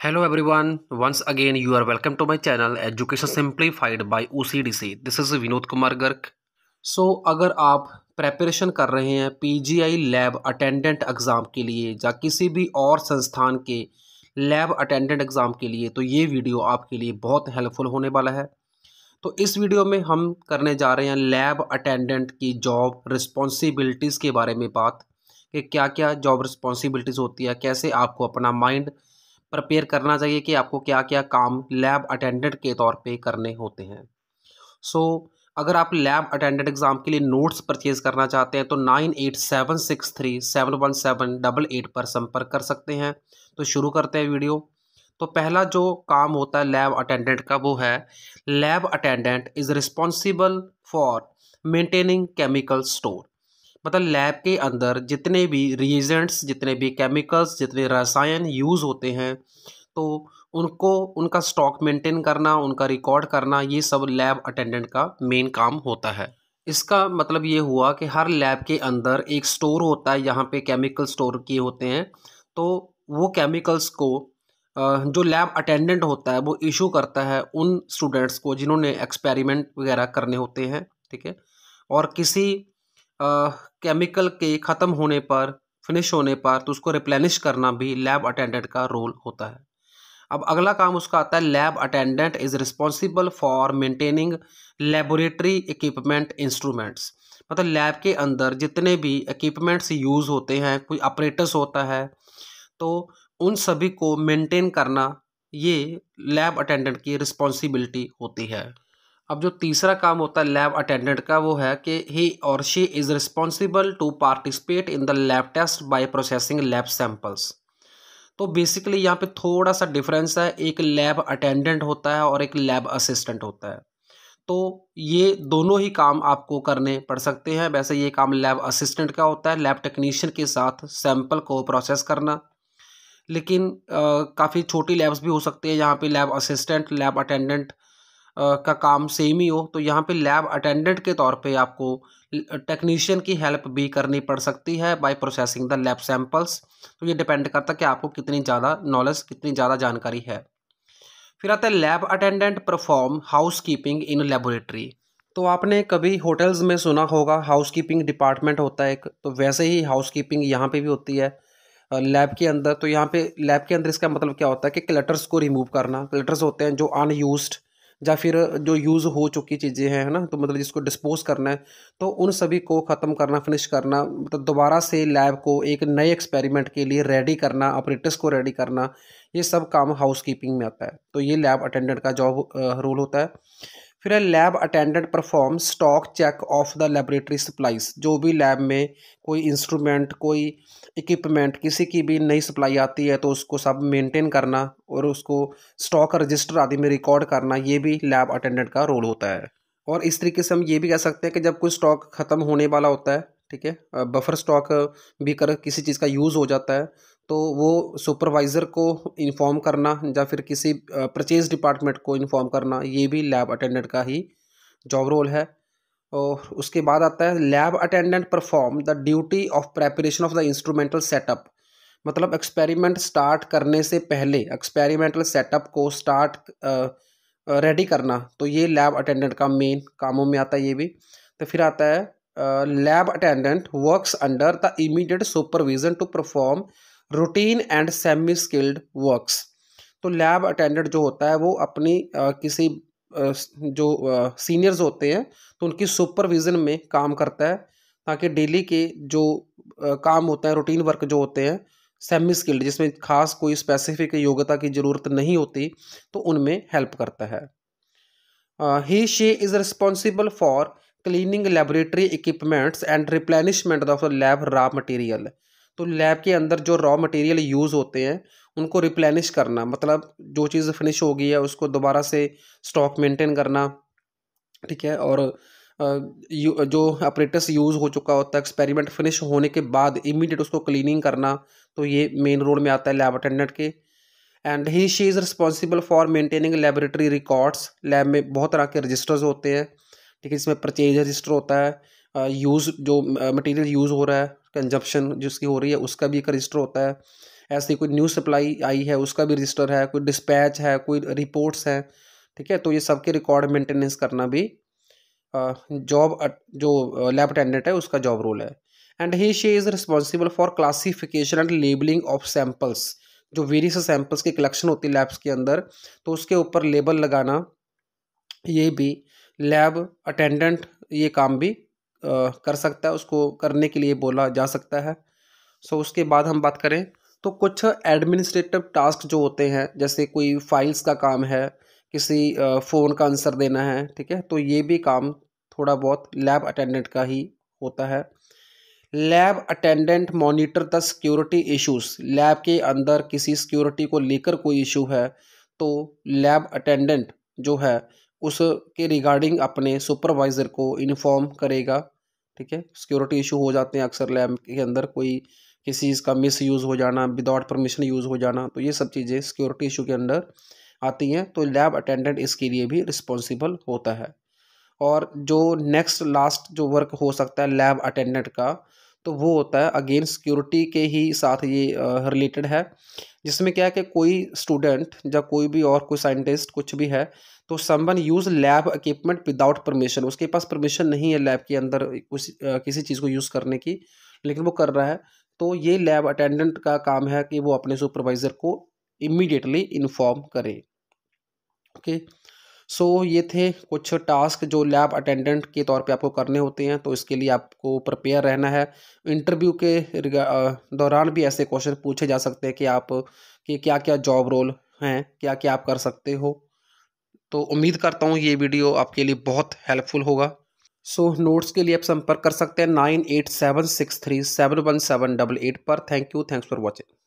Hello everyone once again you are welcome to my channel education Simplified by OCDC this is Vinod Kumar Garg so अगर आप preparation कर रहे हैं PGI lab attendant exam के लिए या किसी भी और संस्थान के लैब अटेंडेंट एग्ज़ाम के लिए तो ये वीडियो आपके लिए बहुत हेल्पफुल होने वाला है तो इस वीडियो में हम करने जा रहे हैं लैब अटेंडेंट की जॉब रिस्पॉन्सिबिलिटीज़ के बारे में बात कि क्या क्या जॉब रिस्पॉन्सिबिलिटीज़ होती है कैसे आपको अपना माइंड प्रिपेयर करना चाहिए कि आपको क्या क्या काम लैब अटेंडेंट के तौर पे करने होते हैं सो so, अगर आप लैब अटेंडेंट एग्ज़ाम के लिए नोट्स परचेज करना चाहते हैं तो nine eight seven six three seven one seven double eight पर संपर्क कर सकते हैं तो शुरू करते हैं वीडियो तो पहला जो काम होता है लैब अटेंडेंट का वो है lab attendant is responsible for maintaining chemical store मतलब लैब के अंदर जितने भी रिएजेंट्स जितने भी केमिकल्स जितने रसायन यूज़ होते हैं तो उनको उनका स्टॉक मेंटेन करना उनका रिकॉर्ड करना ये सब लैब अटेंडेंट का मेन काम होता है इसका मतलब ये हुआ कि हर लैब के अंदर एक स्टोर होता है यहाँ पे केमिकल स्टोर किए होते हैं तो वो केमिकल्स को जो लैब अटेंडेंट होता है वो इशू करता है उन स्टूडेंट्स को जिन्होंने एक्सपेरिमेंट वगैरह करने होते हैं ठीक है और किसी केमिकल के ख़त्म होने पर फिनिश होने पर तो उसको रिप्लेनिश करना भी लैब अटेंडेंट का रोल होता है अब अगला काम उसका आता है lab attendant is responsible for maintaining laboratory equipment instruments मतलब लैब के अंदर जितने भी इक्विपमेंट्स यूज़ होते हैं कोई ऑपरेटर्स होता है तो उन सभी को मेंटेन करना ये लैब अटेंडेंट की रिस्पॉन्सिबिलिटी होती है अब जो तीसरा काम होता है लैब अटेंडेंट का वो है कि ही और she is responsible to participate in the lab test by processing lab samples तो बेसिकली यहाँ पे थोड़ा सा डिफरेंस है एक लैब अटेंडेंट होता है और एक लैब असिस्टेंट होता है तो ये दोनों ही काम आपको करने पड़ सकते हैं वैसे ये काम लैब असिस्टेंट का होता है लैब टेक्नीशियन के साथ सैंपल को प्रोसेस करना लेकिन काफ़ी छोटी लैब्स भी हो सकती है यहाँ पे लैब असिस्टेंट लैब अटेंडेंट का काम सेम ही हो तो यहाँ पे लैब अटेंडेंट के तौर पे आपको टेक्नीशियन की हेल्प भी करनी पड़ सकती है by processing the lab samples तो ये डिपेंड करता है कि आपको कितनी ज़्यादा नॉलेज कितनी ज़्यादा जानकारी है फिर आता है lab attendant perform housekeeping in laboratory तो आपने कभी होटल्स में सुना होगा हाउस कीपिंग डिपार्टमेंट होता है एक तो वैसे ही हाउस कीपिंग यहाँ पर भी होती है लैब के अंदर तो यहाँ पे लैब के अंदर इसका मतलब क्या होता है कि क्लटर्स को रिमूव करना क्लटर्स होते हैं जो अनयूज्ड या फिर जो यूज़ हो चुकी चीज़ें हैं है ना तो मतलब जिसको डिस्पोज करना है तो उन सभी को ख़त्म करना फिनिश करना मतलब दोबारा से लैब को एक नए एक्सपेरिमेंट के लिए रेडी करना ऑपरेटर्स को रेडी करना ये सब काम हाउस कीपिंग में आता है तो ये लैब अटेंडेंट का जॉब रोल होता है फिर है lab attendant perform stock check of the laboratory supplies जो भी लैब में कोई इंस्ट्रूमेंट कोई इक्विपमेंट किसी की भी नई सप्लाई आती है तो उसको सब मेंटेन करना और उसको स्टॉक रजिस्टर आदि में रिकॉर्ड करना ये भी लैब अटेंडेंट का रोल होता है और इस तरीके से हम ये भी कह सकते हैं कि जब कोई स्टॉक ख़त्म होने वाला होता है ठीक है बफर स्टॉक भी कर किसी चीज़ का यूज़ हो जाता है तो वो सुपरवाइज़र को इन्फॉर्म करना या फिर किसी परचेज डिपार्टमेंट को इन्फॉर्म करना ये भी लैब अटेंडेंट का ही जॉब रोल है और उसके बाद आता है lab attendant perform the duty of preparation of the instrumental setup मतलब एक्सपेरिमेंट स्टार्ट करने से पहले एक्सपेरिमेंटल सेटअप को स्टार्ट रेडी करना तो ये लैब अटेंडेंट का मेन कामों में आता है ये भी तो फिर आता है lab attendant works under the immediate supervision to perform routine and semi skilled works तो लैब अटेंडेंट जो होता है वो अपनी आ, किसी आ, जो सीनियर्स होते हैं तो उनकी सुपरविज़न में काम करता है ताकि डेली के जो आ, काम होता है रूटीन वर्क जो होते हैं सेमी स्किल्ड जिसमें खास कोई स्पेसिफिक योग्यता की ज़रूरत नहीं होती तो उनमें हेल्प करता है he she is responsible for cleaning laboratory equipments and replenishment of lab raw material तो लैब के अंदर जो रॉ मटेरियल यूज़ होते हैं उनको रिप्लेनिश करना मतलब जो चीज़ फिनिश हो गई है उसको दोबारा से स्टॉक मेंटेन करना ठीक है और जो अपरेटस यूज़ हो चुका होता है एक्सपेरिमेंट फिनिश होने के बाद इमीडिएट उसको क्लीनिंग करना तो ये मेन रोल में आता है लैब अटेंडेंट के and he she is responsible for maintaining laboratory records lab में बहुत तरह के रजिस्टर्स होते हैं ठीक है जिसमें परचेज रजिस्टर होता है यूज़ जो मटेरियल यूज़ हो रहा है कंजप्शन जिसकी हो रही है उसका भी एक रजिस्टर होता है ऐसी कोई न्यूज़ सप्लाई आई है उसका भी रजिस्टर है कोई डिस्पैच है कोई रिपोर्ट्स हैं ठीक है तो ये सबके रिकॉर्ड मेंटेनेंस करना भी जॉब जो लैब अटेंडेंट है उसका जॉब रोल है and he she is responsible for classification and labelling of samples जो वेरियस सैम्पल्स की कलेक्शन होती है लैब्स के अंदर तो उसके ऊपर लेबल लगाना ये भी लैब अटेंडेंट ये काम भी कर सकता है उसको करने के लिए बोला जा सकता है सो उसके बाद हम बात करें तो कुछ एडमिनिस्ट्रेटिव टास्क जो होते हैं जैसे कोई फाइल्स का काम है किसी फ़ोन का आंसर देना है ठीक है तो ये भी काम थोड़ा बहुत लैब अटेंडेंट का ही होता है lab attendant monitor the security issues lab के अंदर किसी सिक्योरिटी को लेकर कोई इशू है तो लैब अटेंडेंट जो है उसके रिगार्डिंग अपने सुपरवाइज़र को इन्फॉर्म करेगा ठीक है सिक्योरिटी इशू हो जाते हैं अक्सर लैब के अंदर कोई किसी चीज़ का मिस यूज़ हो जाना विदाउट परमिशन यूज़ हो जाना तो ये सब चीज़ें सिक्योरिटी इशू के अंदर आती हैं तो लैब अटेंडेंट इसके लिए भी रिस्पॉन्सिबल होता है और जो नेक्स्ट लास्ट जो वर्क हो सकता है लैब अटेंडेंट का तो वो होता है अगेन सिक्योरिटी के ही साथ ये रिलेटेड है जिसमें क्या है कि कोई स्टूडेंट या कोई भी और कोई साइंटिस्ट कुछ भी है तो someone use lab equipment without permission उसके पास परमिशन नहीं है लैब के अंदर कुछ किसी चीज़ को यूज़ करने की लेकिन वो कर रहा है तो ये लैब अटेंडेंट का काम है कि वो अपने सुपरवाइज़र को इमीडिएटली इन्फॉर्म करें ओके okay? सो so, ये थे कुछ टास्क जो लैब अटेंडेंट के तौर पे आपको करने होते हैं तो इसके लिए आपको प्रिपेयर रहना है इंटरव्यू के दौरान भी ऐसे क्वेश्चन पूछे जा सकते हैं कि आप कि क्या क्या जॉब रोल हैं क्या क्या आप कर सकते हो तो उम्मीद करता हूँ ये वीडियो आपके लिए बहुत हेल्पफुल होगा सो so, नोट्स के लिए आप संपर्क कर सकते हैं nine eight seven six three seven one seven double eight पर thank you thanks for watching